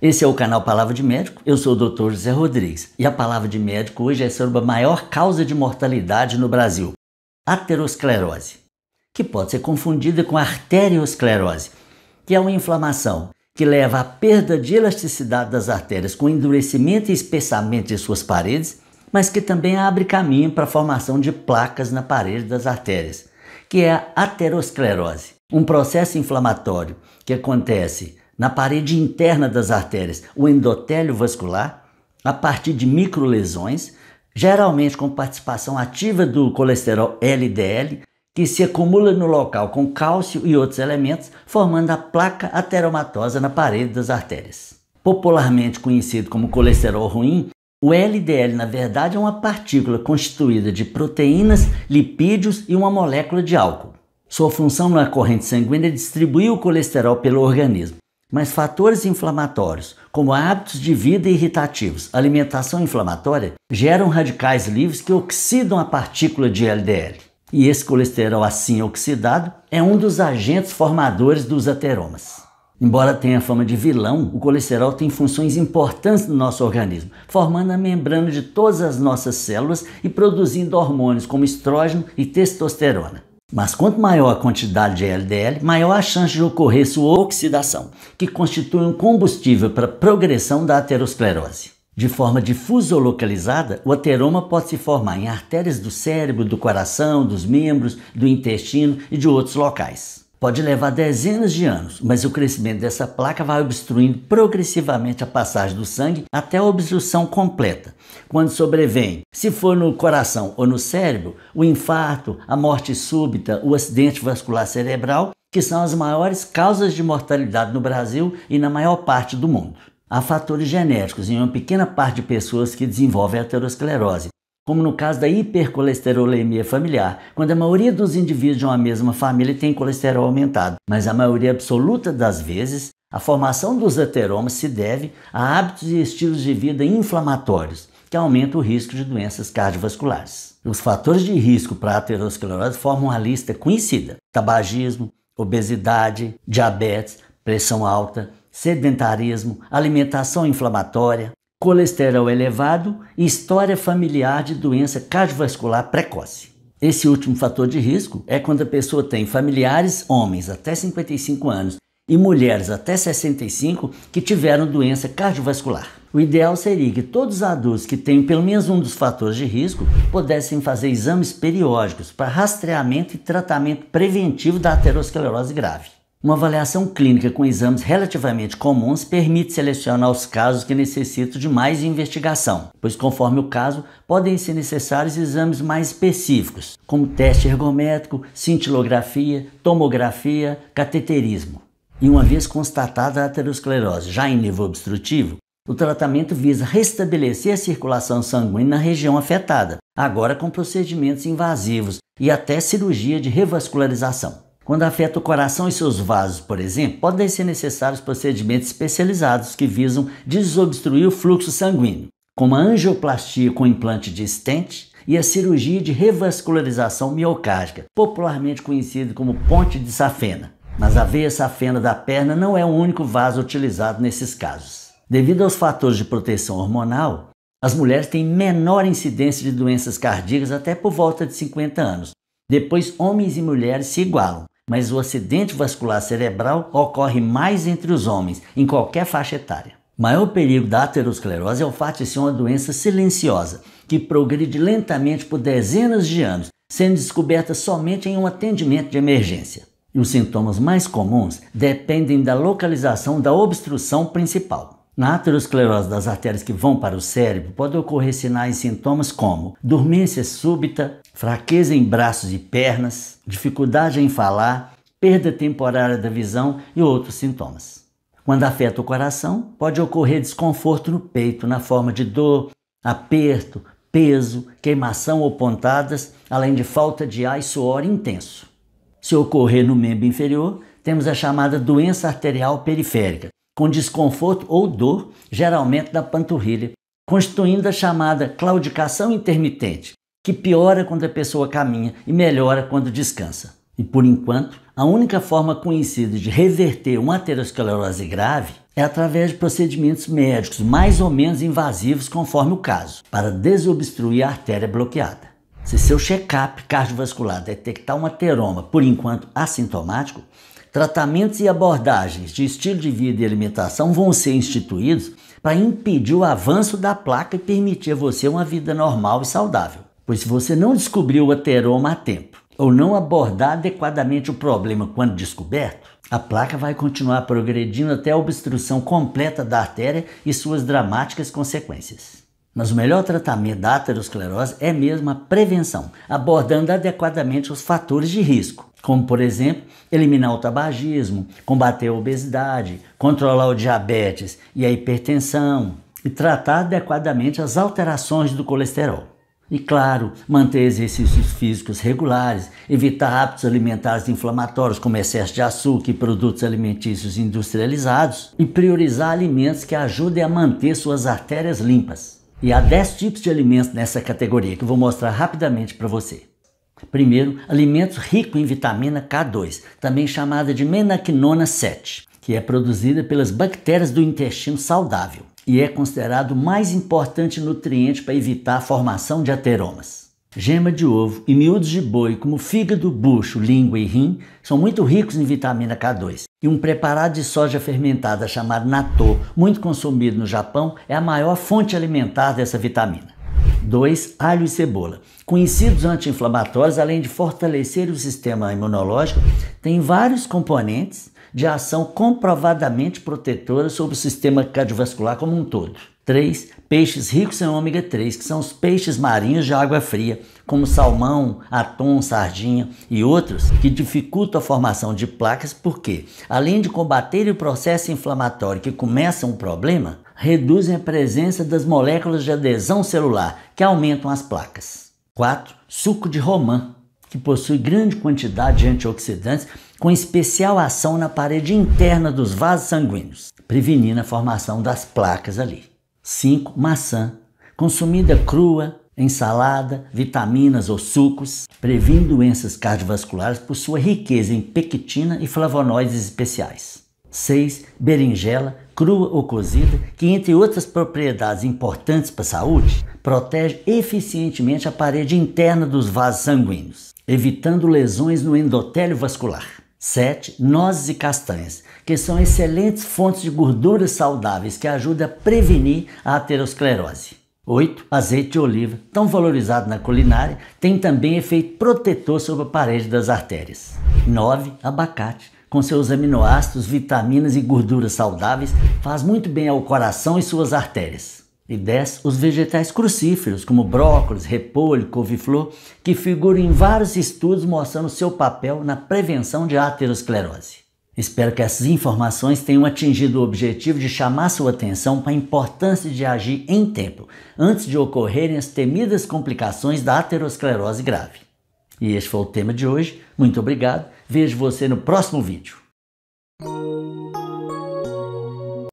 Esse é o canal Palavra de Médico. Eu sou o Dr. José Rodrigues e a palavra de médico hoje é sobre a maior causa de mortalidade no Brasil, aterosclerose, que pode ser confundida com arteriosclerose, que é uma inflamação que leva à perda de elasticidade das artérias com endurecimento e espessamento de suas paredes, mas que também abre caminho para a formação de placas na parede das artérias, que é a aterosclerose. Um processo inflamatório que acontece na parede interna das artérias, o endotélio vascular, a partir de microlesões, geralmente com participação ativa do colesterol LDL, que se acumula no local com cálcio e outros elementos, formando a placa ateromatosa na parede das artérias. Popularmente conhecido como colesterol ruim, o LDL, na verdade, é uma partícula constituída de proteínas, lipídios e uma molécula de álcool. Sua função na corrente sanguínea é distribuir o colesterol pelo organismo, mas fatores inflamatórios, como hábitos de vida irritativos, alimentação inflamatória, geram radicais livres que oxidam a partícula de LDL. E esse colesterol assim oxidado é um dos agentes formadores dos ateromas. Embora tenha fama de vilão, o colesterol tem funções importantes no nosso organismo, formando a membrana de todas as nossas células e produzindo hormônios como estrógeno e testosterona. Mas quanto maior a quantidade de LDL, maior a chance de ocorrer sua oxidação, que constitui um combustível para a progressão da aterosclerose. De forma difusa ou localizada, o ateroma pode se formar em artérias do cérebro, do coração, dos membros, do intestino e de outros locais. Pode levar dezenas de anos, mas o crescimento dessa placa vai obstruindo progressivamente a passagem do sangue até a obstrução completa. Quando sobrevém, se for no coração ou no cérebro, o infarto, a morte súbita, o acidente vascular cerebral, que são as maiores causas de mortalidade no Brasil e na maior parte do mundo. Há fatores genéticos em uma pequena parte de pessoas que desenvolvem aterosclerose, como no caso da hipercolesterolemia familiar, quando a maioria dos indivíduos de uma mesma família tem colesterol aumentado, mas a maioria absoluta das vezes, a formação dos ateromas se deve a hábitos e estilos de vida inflamatórios, que aumentam o risco de doenças cardiovasculares. Os fatores de risco para a aterosclerose formam uma lista conhecida: tabagismo, obesidade, diabetes, pressão alta, sedentarismo, alimentação inflamatória, colesterol elevado e história familiar de doença cardiovascular precoce. Esse último fator de risco é quando a pessoa tem familiares homens até 55 anos e mulheres até 65 que tiveram doença cardiovascular. O ideal seria que todos os adultos que tenham pelo menos um dos fatores de risco pudessem fazer exames periódicos para rastreamento e tratamento preventivo da aterosclerose grave. Uma avaliação clínica com exames relativamente comuns permite selecionar os casos que necessitam de mais investigação, pois, conforme o caso, podem ser necessários exames mais específicos, como teste ergométrico, cintilografia, tomografia, cateterismo. E uma vez constatada a aterosclerose já em nível obstrutivo, o tratamento visa restabelecer a circulação sanguínea na região afetada, agora com procedimentos invasivos e até cirurgia de revascularização. Quando afeta o coração e seus vasos, por exemplo, podem ser necessários procedimentos especializados que visam desobstruir o fluxo sanguíneo, como a angioplastia com implante de estente e a cirurgia de revascularização miocárdica, popularmente conhecida como ponte de safena. Mas a veia safena da perna não é o único vaso utilizado nesses casos. Devido aos fatores de proteção hormonal, as mulheres têm menor incidência de doenças cardíacas até por volta de 50 anos. Depois, homens e mulheres se igualam, mas o acidente vascular cerebral ocorre mais entre os homens, em qualquer faixa etária. O maior perigo da aterosclerose é o fato de ser uma doença silenciosa, que progride lentamente por dezenas de anos, sendo descoberta somente em um atendimento de emergência. E os sintomas mais comuns dependem da localização da obstrução principal. Na aterosclerose das artérias que vão para o cérebro, pode ocorrer sinais e sintomas como dormência súbita, fraqueza em braços e pernas, dificuldade em falar, perda temporária da visão e outros sintomas. Quando afeta o coração, pode ocorrer desconforto no peito na forma de dor, aperto, peso, queimação ou pontadas, além de falta de ar e suor intenso. Se ocorrer no membro inferior, temos a chamada doença arterial periférica, com desconforto ou dor, geralmente da panturrilha, constituindo a chamada claudicação intermitente, que piora quando a pessoa caminha e melhora quando descansa. E por enquanto, a única forma conhecida de reverter uma aterosclerose grave é através de procedimentos médicos mais ou menos invasivos conforme o caso, para desobstruir a artéria bloqueada. Se seu check-up cardiovascular detectar um ateroma por enquanto assintomático, Tratamentos e abordagens de estilo de vida e alimentação vão ser instituídos para impedir o avanço da placa e permitir a você uma vida normal e saudável. Pois se você não descobrir o ateroma a tempo ou não abordar adequadamente o problema quando descoberto, a placa vai continuar progredindo até a obstrução completa da artéria e suas dramáticas consequências. Mas o melhor tratamento da aterosclerose é mesmo a prevenção, abordando adequadamente os fatores de risco, como, por exemplo, eliminar o tabagismo, combater a obesidade, controlar o diabetes e a hipertensão, e tratar adequadamente as alterações do colesterol. E claro, manter exercícios físicos regulares, evitar hábitos alimentares inflamatórios como excesso de açúcar e produtos alimentícios industrializados, e priorizar alimentos que ajudem a manter suas artérias limpas. E há 10 tipos de alimentos nessa categoria que eu vou mostrar rapidamente para você. Primeiro, alimentos ricos em vitamina K2, também chamada de menaquinona 7, que é produzida pelas bactérias do intestino saudável e é considerado o mais importante nutriente para evitar a formação de ateromas gema de ovo e miúdos de boi, como fígado, bucho, língua e rim, são muito ricos em vitamina K2. E um preparado de soja fermentada chamado natto, muito consumido no Japão, é a maior fonte alimentar dessa vitamina. 2. Alho e cebola. Conhecidos anti-inflamatórios, além de fortalecer o sistema imunológico, têm vários componentes de ação comprovadamente protetora sobre o sistema cardiovascular como um todo. 3. Peixes ricos em ômega 3, que são os peixes marinhos de água fria, como salmão, atum, sardinha e outros, que dificultam a formação de placas porque, além de combater o processo inflamatório que começa um problema, reduzem a presença das moléculas de adesão celular, que aumentam as placas. 4. Suco de romã, que possui grande quantidade de antioxidantes, com especial ação na parede interna dos vasos sanguíneos, prevenindo a formação das placas ali. 5. Maçã, consumida crua, em salada, vitaminas ou sucos, previne doenças cardiovasculares por sua riqueza em pectina e flavonoides especiais. 6. Berinjela, crua ou cozida, que entre outras propriedades importantes para a saúde, protege eficientemente a parede interna dos vasos sanguíneos, evitando lesões no endotélio vascular. Sete, nozes e castanhas, que são excelentes fontes de gorduras saudáveis que ajudam a prevenir a aterosclerose. 8. Azeite de oliva, tão valorizado na culinária, tem também efeito protetor sobre a parede das artérias. 9. Abacate, com seus aminoácidos, vitaminas e gorduras saudáveis, faz muito bem ao coração e suas artérias. E 10. Os vegetais crucíferos, como brócolis, repolho, couve-flor, que figuram em vários estudos mostrando seu papel na prevenção de aterosclerose. Espero que essas informações tenham atingido o objetivo de chamar sua atenção para a importância de agir em tempo, antes de ocorrerem as temidas complicações da aterosclerose grave. E este foi o tema de hoje. Muito obrigado. Vejo você no próximo vídeo.